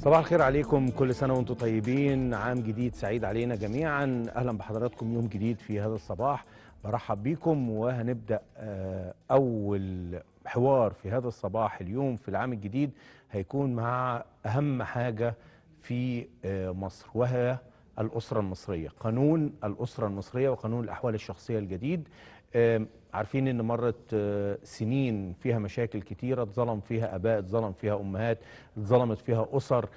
صباح الخير عليكم كل سنة وانتم طيبين عام جديد سعيد علينا جميعا أهلا بحضراتكم يوم جديد في هذا الصباح برحب بيكم وهنبدأ آه، أول حوار في هذا الصباح اليوم في العام الجديد هيكون مع أهم حاجة في آه، مصر وهي الأسرة المصرية قانون الأسرة المصرية وقانون الأحوال الشخصية الجديد عارفين ان مرت آه، سنين فيها مشاكل كتيره اتظلم فيها اباء اتظلم فيها امهات اتظلمت فيها اسر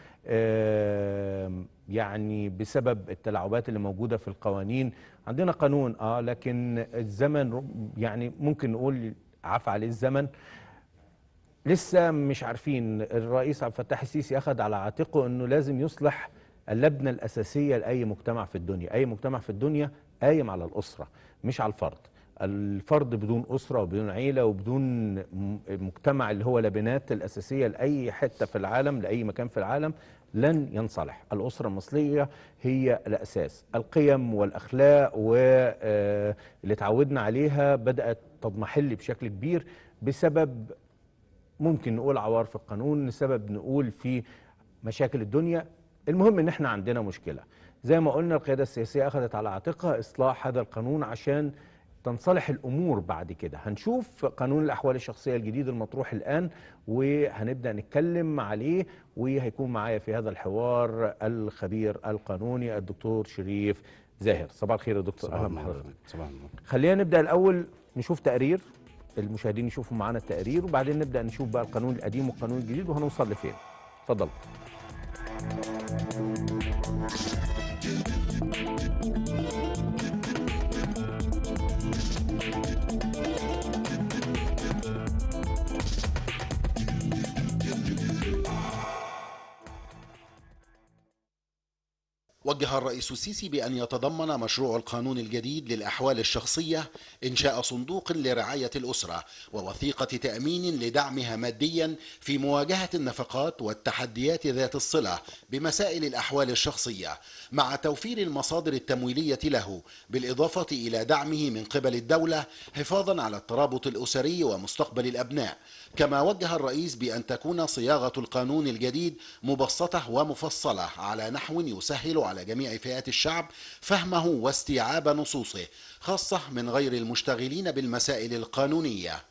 يعني بسبب التلاعبات اللي موجوده في القوانين عندنا قانون اه لكن الزمن يعني ممكن نقول عفى عليه الزمن لسه مش عارفين الرئيس عبد الفتاح السيسي اخذ على عاتقه انه لازم يصلح اللبنه الاساسيه لاي مجتمع في الدنيا، اي مجتمع في الدنيا قايم على الاسره مش على الفرد. الفرد بدون اسره وبدون عيله وبدون مجتمع اللي هو لبنات الاساسيه لاي حته في العالم لاي مكان في العالم لن ينصلح الأسرة المصرية هي الأساس القيم والأخلاق واللي آه، تعودنا عليها بدأت تضمحل بشكل كبير بسبب ممكن نقول عوار في القانون لسبب نقول في مشاكل الدنيا المهم ان احنا عندنا مشكله زي ما قلنا القياده السياسيه اخذت على عاتقها اصلاح هذا القانون عشان تنصلح الامور بعد كده هنشوف قانون الاحوال الشخصيه الجديد المطروح الان وهنبدا نتكلم عليه وهيكون معايا في هذا الحوار الخبير القانوني الدكتور شريف زاهر صباح الخير يا دكتور اهلا بحضرتك صباح النور خلينا نبدا الاول نشوف تقرير المشاهدين يشوفوا معانا التقرير وبعدين نبدا نشوف بقى القانون القديم والقانون الجديد وهنوصل لفين اتفضل وجه الرئيس السيسي بأن يتضمن مشروع القانون الجديد للأحوال الشخصية إنشاء صندوق لرعاية الأسرة ووثيقة تأمين لدعمها ماديا في مواجهة النفقات والتحديات ذات الصلة بمسائل الأحوال الشخصية مع توفير المصادر التمويلية له بالإضافة إلى دعمه من قبل الدولة حفاظا على الترابط الأسري ومستقبل الأبناء كما وجه الرئيس بأن تكون صياغة القانون الجديد مبسطة ومفصلة على نحو يسهل على جميع فئات الشعب فهمه واستيعاب نصوصه خاصة من غير المشتغلين بالمسائل القانونية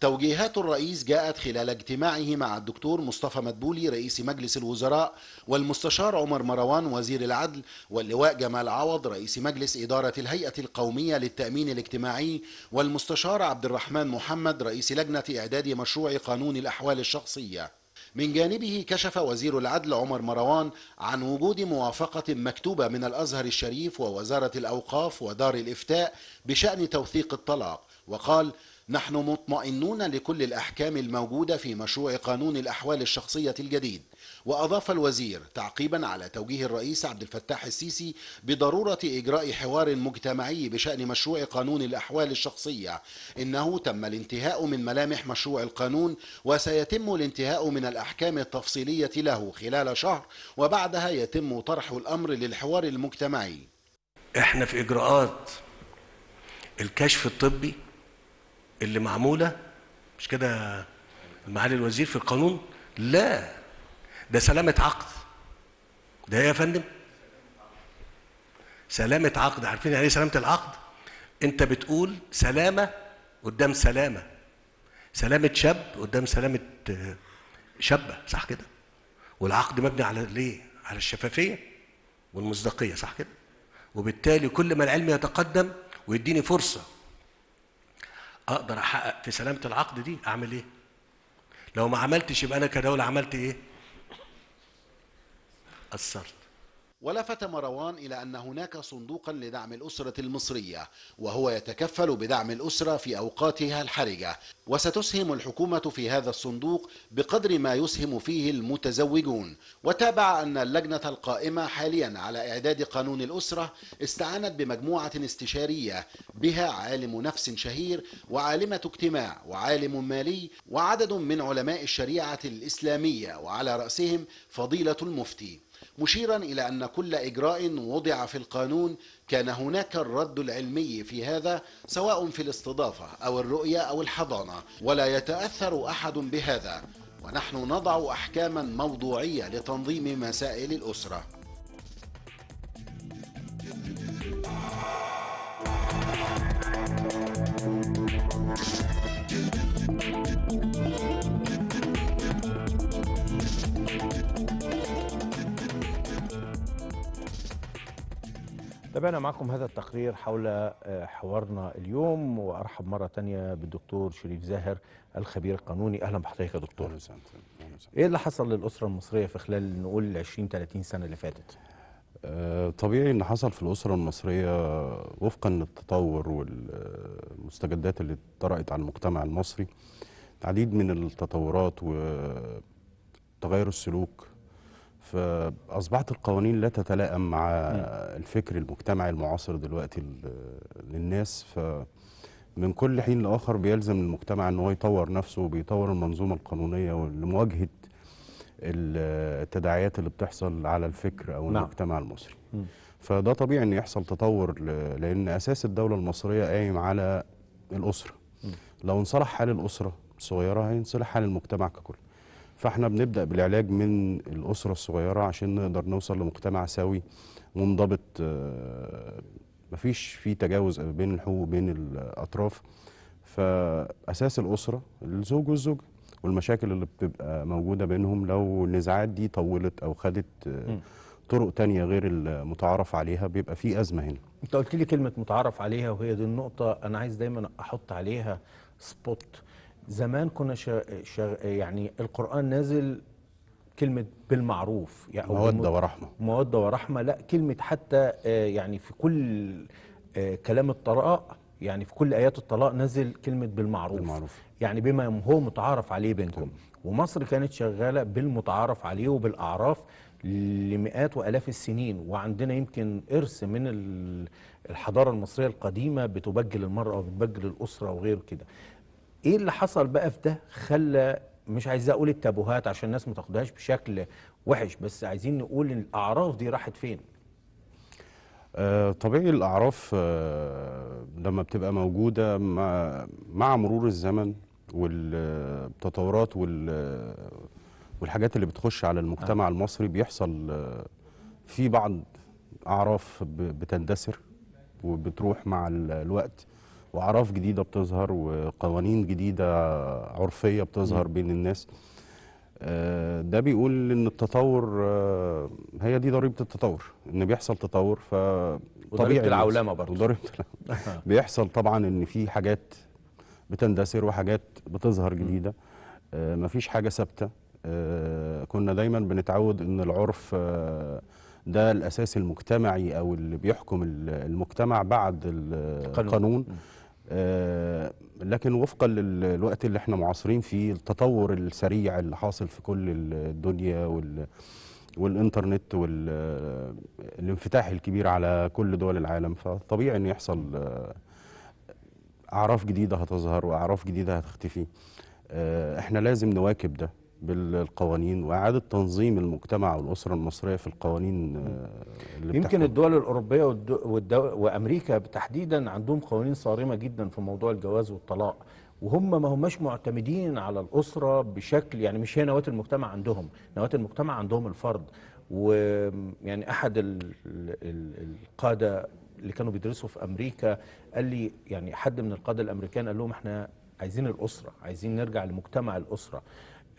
توجيهات الرئيس جاءت خلال اجتماعه مع الدكتور مصطفى مدبولي رئيس مجلس الوزراء والمستشار عمر مروان وزير العدل واللواء جمال عوض رئيس مجلس إدارة الهيئة القومية للتأمين الاجتماعي والمستشار عبد الرحمن محمد رئيس لجنة إعداد مشروع قانون الأحوال الشخصية من جانبه كشف وزير العدل عمر مروان عن وجود موافقة مكتوبة من الأزهر الشريف ووزارة الأوقاف ودار الإفتاء بشأن توثيق الطلاق وقال نحن مطمئنون لكل الأحكام الموجودة في مشروع قانون الأحوال الشخصية الجديد وأضاف الوزير تعقيبا على توجيه الرئيس عبد الفتاح السيسي بضرورة إجراء حوار مجتمعي بشأن مشروع قانون الأحوال الشخصية إنه تم الانتهاء من ملامح مشروع القانون وسيتم الانتهاء من الأحكام التفصيلية له خلال شهر وبعدها يتم طرح الأمر للحوار المجتمعي احنا في إجراءات الكشف الطبي اللي معمولة مش كده معالي الوزير في القانون لا ده سلامة عقد ده ايه يا فندم سلامة عقد عارفين يعني ايه سلامة العقد انت بتقول سلامة قدام سلامة سلامة شاب قدام سلامة آه، شابة صح كده والعقد مبني على ليه على الشفافية والمصداقية صح كده وبالتالي كل ما العلم يتقدم ويديني فرصة أقدر أحقق في سلامة العقد دي أعمل إيه؟ لو ما عملتش يبقى أنا كدولة عملت إيه؟ قصرت ولفت مروان إلى أن هناك صندوقا لدعم الأسرة المصرية وهو يتكفل بدعم الأسرة في أوقاتها الحرجة وستسهم الحكومة في هذا الصندوق بقدر ما يسهم فيه المتزوجون وتابع أن اللجنة القائمة حاليا على إعداد قانون الأسرة استعانت بمجموعة استشارية بها عالم نفس شهير وعالمة اجتماع وعالم مالي وعدد من علماء الشريعة الإسلامية وعلى رأسهم فضيلة المفتي مشيرا إلى أن كل إجراء وضع في القانون كان هناك الرد العلمي في هذا سواء في الاستضافة أو الرؤية أو الحضانة ولا يتأثر أحد بهذا ونحن نضع أحكاما موضوعية لتنظيم مسائل الأسرة تابعنا معكم هذا التقرير حول آه، حوارنا اليوم وارحب مره ثانيه بالدكتور شريف زاهر الخبير القانوني اهلا بحضرتك يا دكتور اهلا وسهلا ايه اللي حصل للاسره المصريه في خلال نقول 20 30 سنه اللي فاتت آه، طبيعي ان حصل في الاسره المصريه وفقا للتطور والمستجدات اللي طرأت على المجتمع المصري العديد من التطورات وتغير السلوك فاصبحت القوانين لا تتلائم مع الفكر المجتمعي المعاصر دلوقتي للناس ف من كل حين لاخر بيلزم المجتمع ان هو يطور نفسه وبيطور المنظومه القانونيه لمواجهه التداعيات اللي بتحصل على الفكر او نعم. المجتمع المصري م. فده طبيعي ان يحصل تطور لان اساس الدوله المصريه قايم على الاسره م. لو انصلح حال الاسره الصغيره هينصلح حال المجتمع ككل فاحنا بنبدا بالعلاج من الاسره الصغيره عشان نقدر نوصل لمجتمع سوي منضبط آه، مفيش فيه تجاوز بين الحقوق وبين الاطراف فاساس الاسره الزوج والزوجه والمشاكل اللي بتبقى موجوده بينهم لو النزاعات دي طولت او خدت آه، طرق تانية غير المتعارف عليها بيبقى في أزمة هنا أنت قلت لي كلمة متعارف عليها وهي دي النقطة أنا عايز دايما أحط عليها سبوت زمان كنا شا... شا... يعني القرآن نازل كلمة بالمعروف يعني مودة ورحمة مودة ورحمة لا كلمة حتى آه، يعني في كل آه، كلام الطلاق يعني في كل آيات الطلاق نزل كلمة بالمعروف, بالمعروف. يعني بما هو متعارف عليه بينكم ومصر كانت شغالة بالمتعارف عليه وبالأعراف لمئات وألاف السنين وعندنا يمكن إرث من الحضارة المصرية القديمة بتبجل المرأة وبتبجل الأسرة وغير كده ايه اللي حصل بقى في ده خلى مش عايز اقول التابوهات عشان الناس ما تاخدهاش بشكل وحش بس عايزين نقول الاعراف دي راحت فين آه، طبيعي الاعراف آه، لما بتبقى موجوده مع مرور الزمن والتطورات والحاجات اللي بتخش على المجتمع آه. المصري بيحصل في بعض اعراف بتندثر وبتروح مع الوقت واعراف جديده بتظهر وقوانين جديده عرفيه بتظهر بين الناس آه، ده بيقول ان التطور آه، هي دي ضريبه التطور ان بيحصل تطور ف طبيعي العولمه برضه وضريبه بيحصل طبعا ان في حاجات بتندثر وحاجات بتظهر جديده آه، مفيش حاجه ثابته كنا دايما بنتعود ان العرف ده الاساس المجتمعي او اللي بيحكم المجتمع بعد القانون, القانون. آه، لكن وفقا للوقت اللي احنا معاصرين فيه التطور السريع اللي حاصل في كل الدنيا وال والانترنت والانفتاح الكبير على كل دول العالم فطبيعي ان يحصل آه، اعراف جديده هتظهر واعراف جديده هتختفي آه، احنا لازم نواكب ده بالقوانين واعاده تنظيم المجتمع والاسره المصريه في القوانين آه، اللي يمكن الدول الاوروبيه والدو وامريكا تحديدا عندهم قوانين صارمه جدا في موضوع الجواز والطلاق وهم ما هماش معتمدين على الاسره بشكل يعني مش هي نواه المجتمع عندهم نواه المجتمع عندهم الفرد ويعني احد القاده اللي كانوا بيدرسوا في امريكا قال لي يعني حد من القاده الامريكان قال لهم احنا عايزين الاسره عايزين نرجع لمجتمع الاسره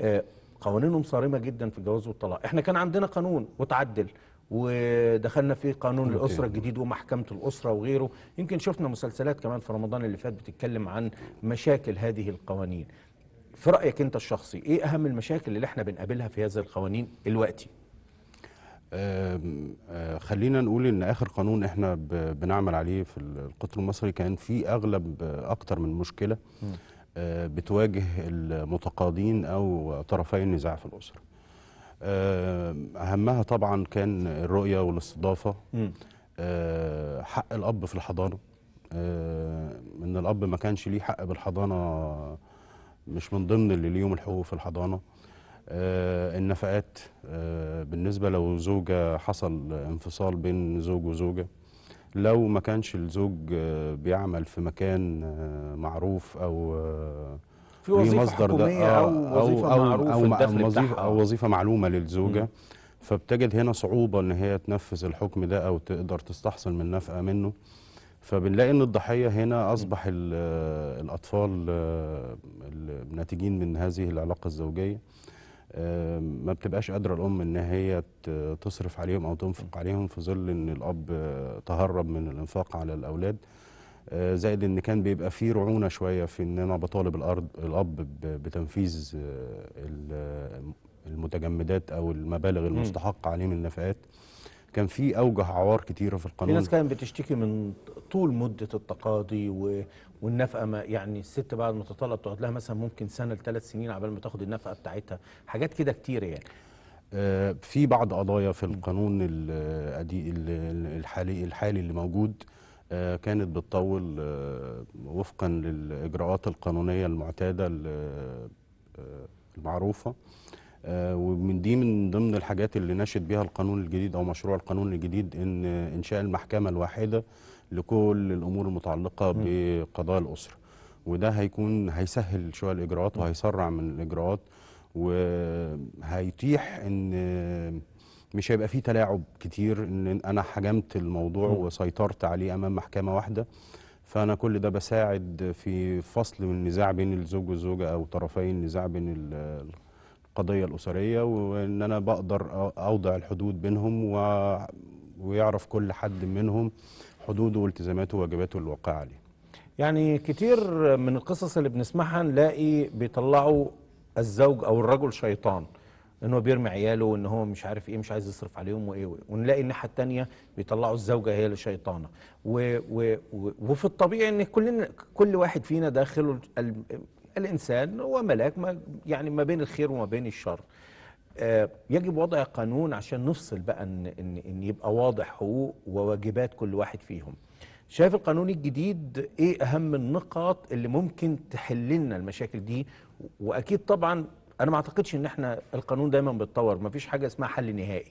آه، قوانينهم صارمه جدا في الجواز والطلاق احنا كان عندنا قانون وتعدل ودخلنا في قانون الاسره الجديد ومحكمه الاسره وغيره يمكن شفنا مسلسلات كمان في رمضان اللي فات بتتكلم عن مشاكل هذه القوانين في رايك انت الشخصي ايه اهم المشاكل اللي احنا بنقابلها في هذه القوانين الوقتي آه، خلينا نقول ان اخر قانون احنا بنعمل عليه في القطر المصري كان فيه اغلب اكتر من مشكله م. آه، بتواجه المتقاضين او طرفي النزاع في الاسره. آه، اهمها طبعا كان الرؤيه والاستضافه آه، حق الاب في الحضانه ان الاب ما كانش ليه حق بالحضانه مش من ضمن اللي ليهم الحقوق في الحضانه النفقات بالنسبه لو زوجه حصل انفصال بين زوج وزوجه لو ما كانش الزوج آه، بيعمل في مكان آه، معروف او آه، في وظيفه مصدر حكوميه ده او وظيفه أو أو, أو وظيفة او وظيفه معلومه للزوجه م. فبتجد هنا صعوبه ان هي تنفذ الحكم ده او تقدر تستحصل من نفقه منه فبنلاقي ان الضحيه هنا اصبح الاطفال الناتجين من هذه العلاقه الزوجيه آه، ما بتبقاش قادره الام ان هي تصرف عليهم او تنفق عليهم في ظل ان الاب تهرب من الانفاق على الاولاد آه، زائد ان كان بيبقى فيه رعونه شويه في ان انا بطالب الارض الاب بتنفيذ آه، المتجمدات او المبالغ المستحقه عليه من النفقات كان في اوجه عوار كتيره في القانون في ناس كانت بتشتكي من طول مده التقاضي و... والنفقه ما يعني الست بعد ما تطلب تقعد لها مثلا ممكن سنه لثلاث سنين عبال ما تاخد النفقه بتاعتها حاجات كده كتير يعني آه في بعض قضايا في القانون آه، الحالي الحالي اللي موجود آه كانت بتطول آه وفقا للاجراءات القانونيه المعتاده آه، المعروفه آه، ومن دي من ضمن الحاجات اللي ناشد بها القانون الجديد او مشروع القانون الجديد ان انشاء المحكمه الواحده لكل الامور المتعلقه بقضايا الاسره وده هيكون هيسهل شويه الاجراءات وهيسرع من الاجراءات وهيتيح ان مش هيبقى فيه تلاعب كتير ان انا حجمت الموضوع وسيطرت عليه امام محكمه واحده فانا كل ده بساعد في فصل النزاع بين الزوج والزوجه او طرفي النزاع بين القضيه الاسريه وان انا بقدر اوضع الحدود بينهم و... ويعرف كل حد منهم حدوده والتزاماته وواجباته الواقعه عليه. يعني كتير من القصص اللي بنسمعها نلاقي بيطلعوا الزوج او الرجل شيطان ان هو بيرمي عياله وان هو مش عارف ايه مش عايز يصرف عليهم وايه ونلاقي الناحيه الثانيه بيطلعوا الزوجه هي اللي شيطانه و و وفي الطبيعي ان كلنا كل واحد فينا داخله الإنسان هو ملاك ما يعني ما بين الخير وما بين الشر آه، يجب وضع قانون عشان نفصل بقى إن, إن, إن يبقى واضح حقوق وواجبات كل واحد فيهم شايف القانون الجديد ايه اهم النقط اللي ممكن تحل لنا المشاكل دي واكيد طبعا انا ما اعتقدش ان احنا القانون دايما بيتطور ما فيش حاجه اسمها حل نهائي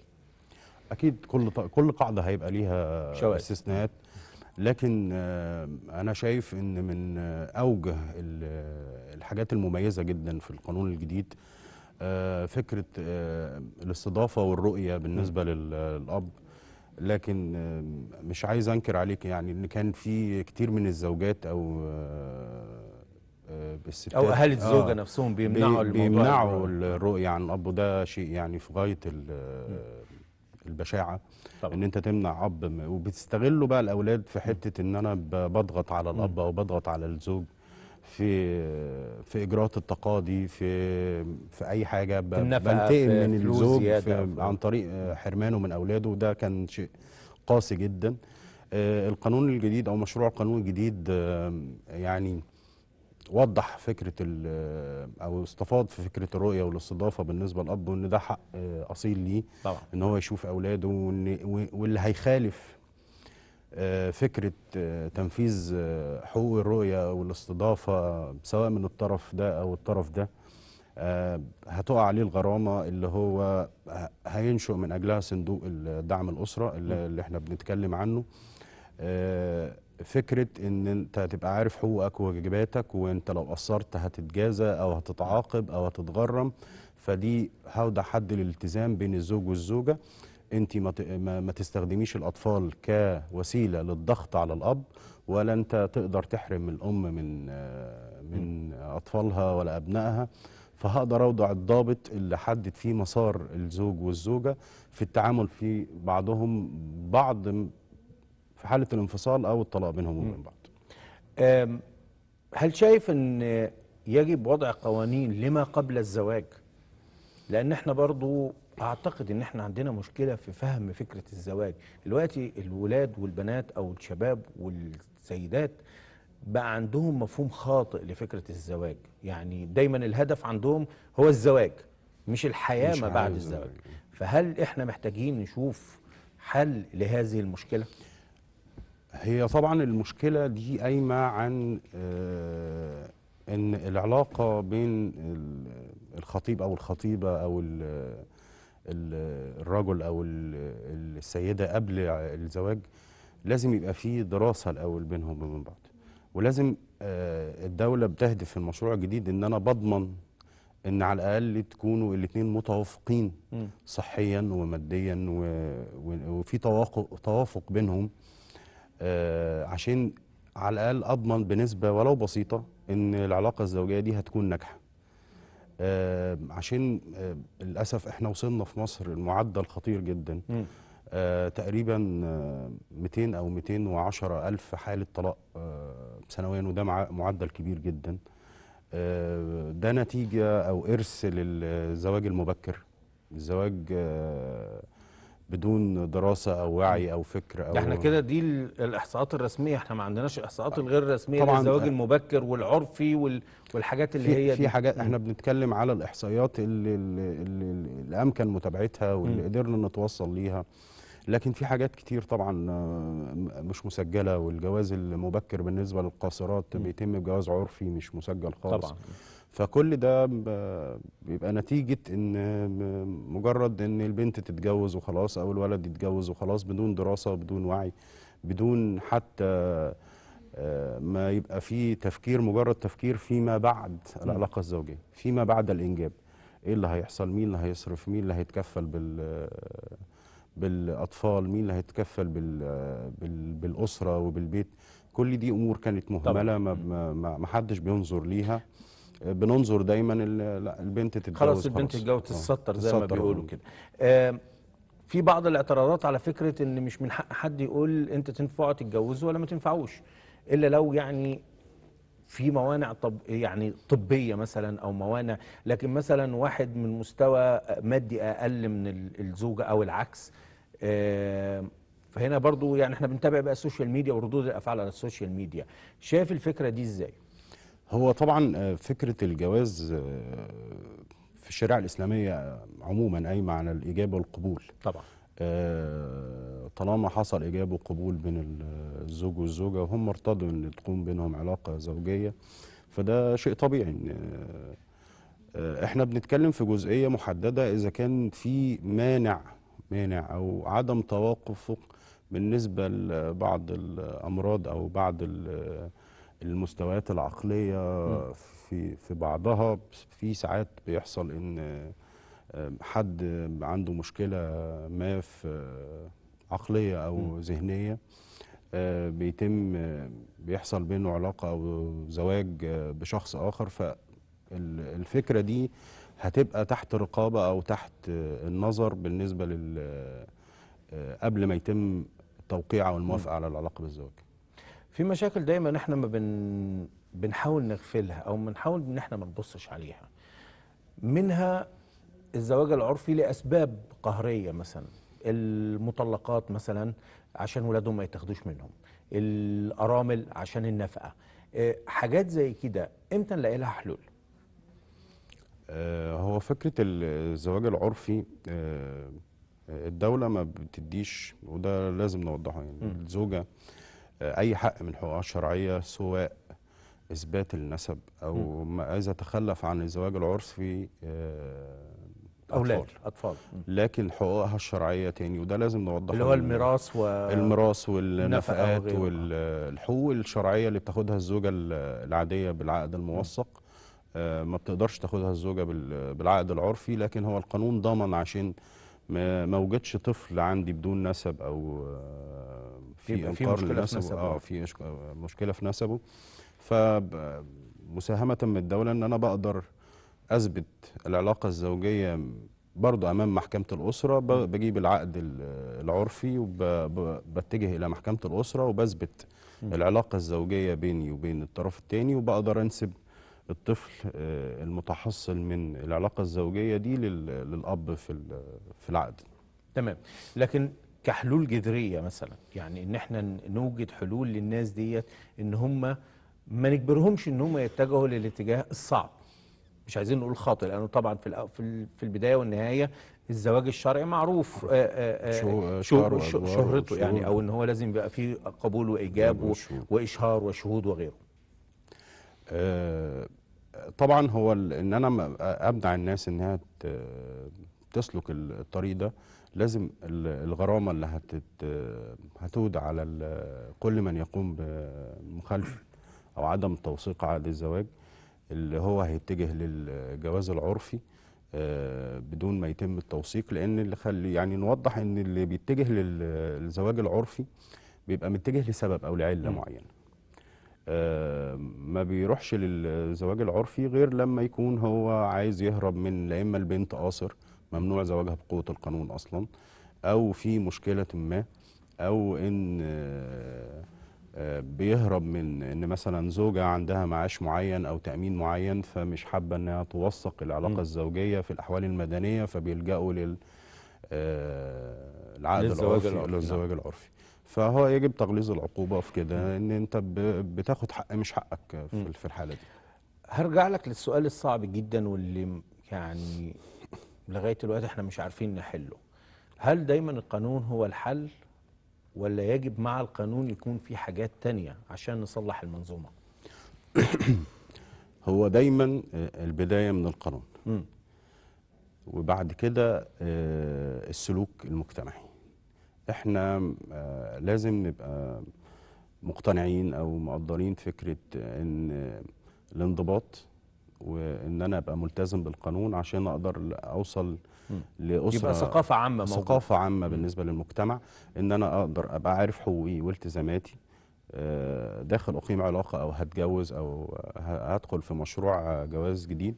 اكيد كل كل قاعده هيبقى ليها استثناءات لكن آه، انا شايف ان من آه، اوجه آه، الحاجات المميزه جدا في القانون الجديد فكره الاستضافه والرؤيه بالنسبه للاب لكن مش عايز انكر عليك يعني ان كان في كتير من الزوجات او الستات او اهالي الزوجه آه نفسهم بيمنعوا بيمنعوا الرؤيه عن الاب وده شيء يعني في غايه البشاعه طبعا. ان انت تمنع اب وبتستغلوا بقى الاولاد في حته ان انا بضغط على الاب او بضغط على الزوج في في اجراءات التقاضي في في اي حاجه بنتقم من الزوج عن طريق آه، حرمانه من اولاده وده كان شيء قاسي جدا آه، القانون الجديد او مشروع القانون الجديد آه، يعني وضح فكره او استفاض في فكره الرؤيه والاستضافه بالنسبه للاب وان ده حق آه، اصيل ليه طبعا ان هو يشوف اولاده وان واللي هيخالف آه، فكره آه، تنفيذ حقوق الرؤيه والاستضافه سواء من الطرف ده او الطرف ده هتقع عليه الغرامه اللي هو هينشئ من اجلها صندوق الدعم الاسره اللي, اللي احنا بنتكلم عنه فكره ان انت هتبقى عارف حقوقك وواجباتك وانت لو قصرت هتتجازى او هتتعاقب او هتتغرم فدي هوضع حد الالتزام بين الزوج والزوجه انت ما تستخدميش الاطفال كوسيله للضغط على الاب ولا انت تقدر تحرم الام من من اطفالها ولا ابنائها فهقدر اوضع الضابط اللي حدد فيه مسار الزوج والزوجه في التعامل في بعضهم بعض في حاله الانفصال او الطلاق بينهم وبين بعض. هل شايف ان يجب وضع قوانين لما قبل الزواج؟ لان احنا برضو اعتقد ان احنا عندنا مشكله في فهم فكره الزواج، دلوقتي الولاد والبنات او الشباب والسيدات بقى عندهم مفهوم خاطئ لفكره الزواج، يعني دايما الهدف عندهم هو الزواج مش الحياه مش ما بعد الزواج. فهل احنا محتاجين نشوف حل لهذه المشكله؟ هي طبعا المشكله دي قايمه عن آه، ان العلاقه بين الخطيب او الخطيبه او الرجل او السيده قبل الزواج لازم يبقى في دراسه الاول بينهم وبين بعض ولازم آه، الدوله بتهدف في المشروع الجديد ان انا بضمن ان على الاقل تكونوا الاثنين متوافقين صحيا وماديا وفي توافق بينهم آه، عشان على الاقل اضمن بنسبه ولو بسيطه ان العلاقه الزوجيه دي هتكون ناجحه آه، عشان آه، للاسف احنا وصلنا في مصر المعدل خطير جدا آه تقريبا 200 او 210 الف حاله طلاق آه سنويا وده معدل كبير جدا ده نتيجه او ارث للزواج المبكر الزواج بدون دراسه او وعي او فكر او احنا كده دي الاحصاءات الرسميه احنا ما عندناش الاحصاءات الغير آه، رسميه للزواج آه. المبكر والعرفي والحاجات اللي في هي في حاجات احنا بنتكلم على الاحصائيات اللي, اللي, اللي امكن متابعتها واللي قدرنا نتوصل ليها لكن في حاجات كتير طبعا آه، مش مسجله والجواز المبكر بالنسبه للقاصرات بيتم بجواز عرفي مش مسجل خالص طبعا فكل ده بيبقى نتيجة ان مجرد ان البنت تتجوز وخلاص او الولد يتجوز وخلاص بدون دراسة بدون وعي بدون حتى آه، ما يبقى فيه تفكير مجرد تفكير فيما بعد العلاقة الزوجية فيما بعد الانجاب ايه اللي هيحصل مين اللي هيصرف مين اللي هيتكفل بال بالاطفال مين اللي هيتكفل بال بال بالاسره وبالبيت كل دي امور كانت مهمله ما, ما حدش بينظر ليها بننظر دايما لا البنت تتجوز خلاص البنت تتجوز آه. تتستر زي ما بيقولوا آه. كده في بعض الاعتراضات على فكره ان مش من حق حد يقول انت تنفعوا تتجوزوا ولا ما تنفعوش الا لو يعني في موانع طب يعني طبيه مثلا او موانع لكن مثلا واحد من مستوى مادي اقل من الزوجه او العكس فهنا برضو يعني احنا بنتابع بقى السوشيال ميديا وردود الافعال على السوشيال ميديا شايف الفكره دي ازاي هو طبعا آه، فكرة الجواز آه، في الشريعة الإسلامية عموما قايمة على الإجابة والقبول طبعا آه، طالما حصل إجابة وقبول بين الزوج والزوجة وهم ارتضوا أن تقوم بينهم علاقة زوجية فده شيء طبيعي إن احنا بنتكلم في جزئية محددة إذا كان في مانع مانع أو عدم توقف بالنسبة لبعض الأمراض أو بعض المستويات العقليه في في بعضها في ساعات بيحصل ان آه، حد عنده مشكله ما في آه، عقليه او ذهنيه آه، بيتم بيحصل بينه علاقه او زواج بشخص اخر فالفكره دي هتبقى تحت رقابه او تحت النظر بالنسبه لل قبل ما يتم التوقيع او الموافقه على العلاقه بالزواج في مشاكل دايما احنا ما بن بنحاول نغفلها او بنحاول ان احنا ما نبصش عليها منها الزواج العرفي لاسباب قهريه مثلا المطلقات مثلا عشان ولادهم ما يتاخدوش منهم الارامل عشان النفقه آه، حاجات زي كده امتى نلاقي لها حلول آه، هو فكره الزواج العرفي آه، الدوله ما بتديش وده لازم نوضحه يعني الزوجه آه، أي حق من حقوقها الشرعية سواء إثبات النسب أو ما إذا تخلف عن الزواج العرفي آه، أولاد أطفال لكن حقوقها الشرعية تاني وده لازم نوضحه اللي هو الميراث و... الميراث والنفقات والحقوق الشرعية اللي بتاخدها الزوجة العادية بالعقد الموثق آه، ما بتقدرش تاخدها الزوجة بالعقد العرفي لكن هو القانون ضمن عشان ما ما وجدش طفل عندي بدون نسب أو في في آه، مشكله في نسبه اه في مشكله في نسبه فمساهمه من الدوله ان انا بقدر اثبت العلاقه الزوجيه برضه امام محكمه الاسره بجيب العقد العرفي وبتجه الى محكمه الاسره وبثبت العلاقه الزوجيه بيني وبين الطرف الثاني وبقدر انسب الطفل آه، المتحصل من العلاقه الزوجيه دي للاب في في العقد تمام لكن كحلول جذريه مثلا يعني ان احنا نوجد حلول للناس ديت ان هم ما نجبرهمش ان هم يتجهوا للاتجاه الصعب مش عايزين نقول خاطئ لانه طبعا في في البدايه والنهايه الزواج الشرعي معروف شهرته يعني او ان هو لازم يبقى فيه قبول وايجاب واشهار وشهود وغيره آه، طبعا هو ان انا امنع الناس انها تسلك الطريق ده لازم الغرامه اللي هتت آه، هتود على كل من يقوم بمخالفه او عدم توثيق عقد الزواج اللي هو هيتجه للجواز العرفي آه، بدون ما يتم التوثيق لان اللي خلي يعني نوضح ان اللي بيتجه للزواج العرفي بيبقى متجه لسبب او لعله معينه آه، ما بيروحش للزواج العرفي غير لما يكون هو عايز يهرب من لا اما البنت قاصر ممنوع زواجها بقوه القانون اصلا او في مشكله ما او ان آه، آه، بيهرب من ان مثلا زوجه عندها معاش معين او تامين معين فمش حابه انها توثق العلاقه م. الزوجيه في الاحوال المدنيه فبيلجأوا لل آه، العقد للزواج العرفي للزواج نعم. العرفي فهو يجب تغليظ العقوبه في كده ان انت بتاخد حق مش حقك في, م. في الحاله دي هرجع لك للسؤال الصعب جدا واللي يعني لغايه دلوقتي احنا مش عارفين نحله هل دايما القانون هو الحل ولا يجب مع القانون يكون في حاجات تانية عشان نصلح المنظومه هو دايما البدايه من القانون وبعد كده آه، السلوك المجتمعي احنا آه، لازم نبقى مقتنعين او مقدرين فكره ان الانضباط وان انا ابقى ملتزم بالقانون عشان اقدر اوصل لاسره يبقى ثقافه عامه موجود. ثقافه عامه بالنسبه للمجتمع ان انا اقدر ابقى عارف حقوقي والتزاماتي آه، داخل اقيم علاقه او هتجوز او هدخل في مشروع جواز جديد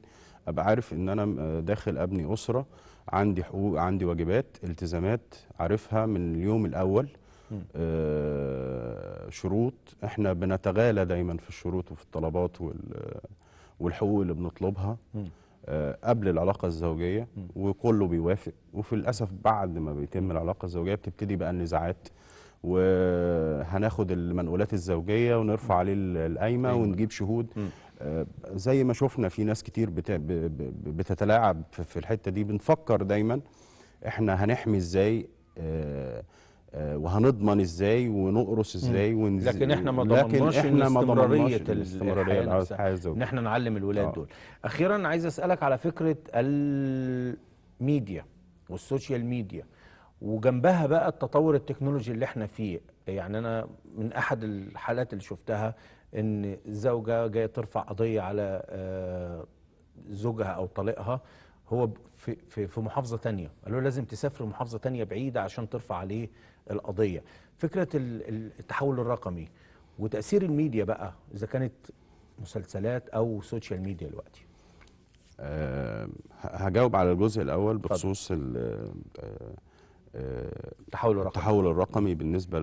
ابقى عارف ان انا داخل ابني اسره عندي حقوق عندي واجبات التزامات عارفها من اليوم الاول آه، شروط احنا بنتغالى دايما في الشروط وفي الطلبات وال والحقوق اللي بنطلبها آه، قبل العلاقة الزوجية وكله بيوافق وفي الأسف بعد ما بيتم العلاقة الزوجية بتبتدي بقى النزاعات وهناخد المنقولات الزوجية ونرفع عليه القايمة أيوة. ونجيب شهود آه، زي ما شفنا في ناس كتير بتتلاعب في الحتة دي بنفكر دايما احنا هنحمي ازاي آه، آه، وهنضمن ازاي ونقرص ازاي ونزل لكن احنا ما ضمناش استمراريه الاستمراريه ان احنا نعلم الولاد آه. دول اخيرا عايز اسالك على فكره الميديا والسوشيال ميديا وجنبها بقى التطور التكنولوجي اللي احنا فيه يعني انا من احد الحالات اللي شفتها ان زوجه جايه ترفع قضيه على آه، زوجها او طليقها هو في في محافظه ثانيه قالوا له لازم تسافر محافظه ثانيه بعيده عشان ترفع عليه القضيه فكره التحول الرقمي وتاثير الميديا بقى اذا كانت مسلسلات او سوشيال ميديا دلوقتي أه هجاوب على الجزء الاول بخصوص آه، آه، التحول الرقمي التحول الرقمي بالنسبه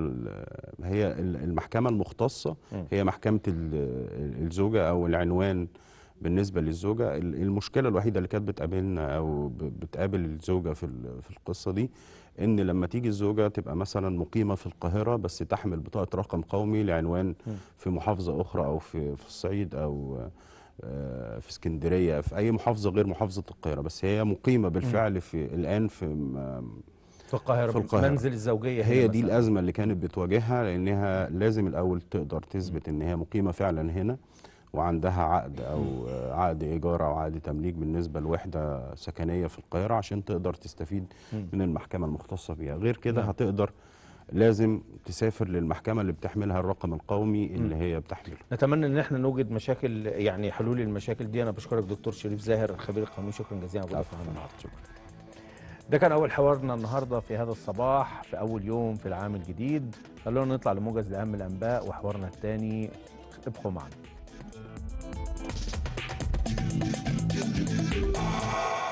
هي المحكمه المختصه هي محكمه الزوجه او العنوان بالنسبه للزوجه المشكله الوحيده اللي كانت بتقابلنا او بتقابل الزوجه في في القصه دي ان لما تيجي الزوجه تبقى مثلا مقيمه في القاهره بس تحمل بطاقه رقم قومي لعنوان في محافظه اخرى او في في الصعيد او آه، في اسكندريه في اي محافظه غير محافظه القاهره بس هي مقيمه بالفعل في الان في في القاهره في القاهرة. منزل الزوجيه هي, دي مثلاً. الازمه اللي كانت بتواجهها لانها لازم الاول تقدر تثبت ان هي مقيمه فعلا هنا وعندها عقد او عقد ايجار او عقد تمليك بالنسبه لوحده سكنيه في القاهره عشان تقدر تستفيد من المحكمه المختصه بيها غير كده نعم. هتقدر لازم تسافر للمحكمه اللي بتحملها الرقم القومي اللي هي بتحمله. نتمنى ان احنا نوجد مشاكل يعني حلول المشاكل دي انا بشكرك دكتور شريف زاهر الخبير القانوني شكرا جزيلا على شكرا. ده كان اول حوارنا النهارده في هذا الصباح في اول يوم في العام الجديد خلونا نطلع لموجز لاهم الانباء وحوارنا الثاني ابقوا معنا. Ah!